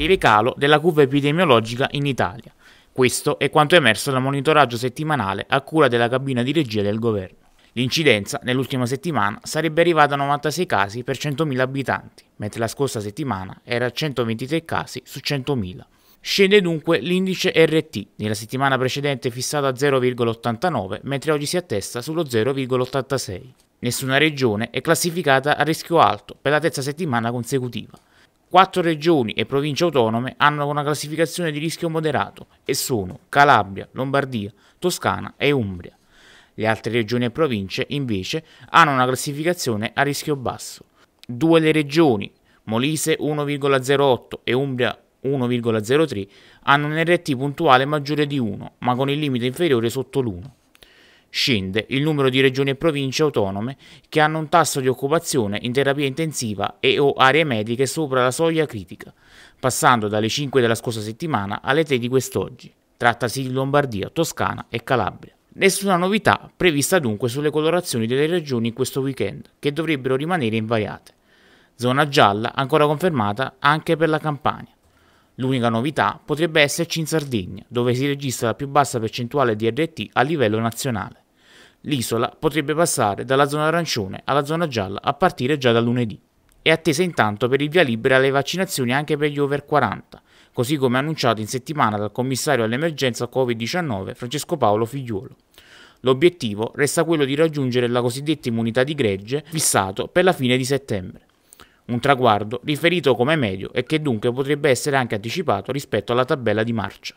di ricalo della curva epidemiologica in Italia. Questo è quanto è emerso dal monitoraggio settimanale a cura della cabina di regia del governo. L'incidenza nell'ultima settimana sarebbe arrivata a 96 casi per 100.000 abitanti, mentre la scorsa settimana era a 123 casi su 100.000. Scende dunque l'indice RT, nella settimana precedente fissato a 0,89, mentre oggi si attesta sullo 0,86. Nessuna regione è classificata a rischio alto per la terza settimana consecutiva. Quattro regioni e province autonome hanno una classificazione di rischio moderato e sono Calabria, Lombardia, Toscana e Umbria. Le altre regioni e province, invece, hanno una classificazione a rischio basso. Due le regioni, Molise 1,08 e Umbria 1,03, hanno un RT puntuale maggiore di 1, ma con il limite inferiore sotto l'1. Scende il numero di regioni e province autonome che hanno un tasso di occupazione in terapia intensiva e o aree mediche sopra la soglia critica, passando dalle 5 della scorsa settimana alle 3 di quest'oggi. Trattasi di Lombardia, Toscana e Calabria. Nessuna novità prevista dunque sulle colorazioni delle regioni in questo weekend, che dovrebbero rimanere invariate. Zona gialla ancora confermata anche per la Campania. L'unica novità potrebbe esserci in Sardegna, dove si registra la più bassa percentuale di RT a livello nazionale l'isola potrebbe passare dalla zona arancione alla zona gialla a partire già da lunedì. È attesa intanto per il via libera alle vaccinazioni anche per gli over 40, così come annunciato in settimana dal commissario all'emergenza Covid-19 Francesco Paolo Figliuolo. L'obiettivo resta quello di raggiungere la cosiddetta immunità di gregge fissato per la fine di settembre. Un traguardo riferito come medio e che dunque potrebbe essere anche anticipato rispetto alla tabella di marcia.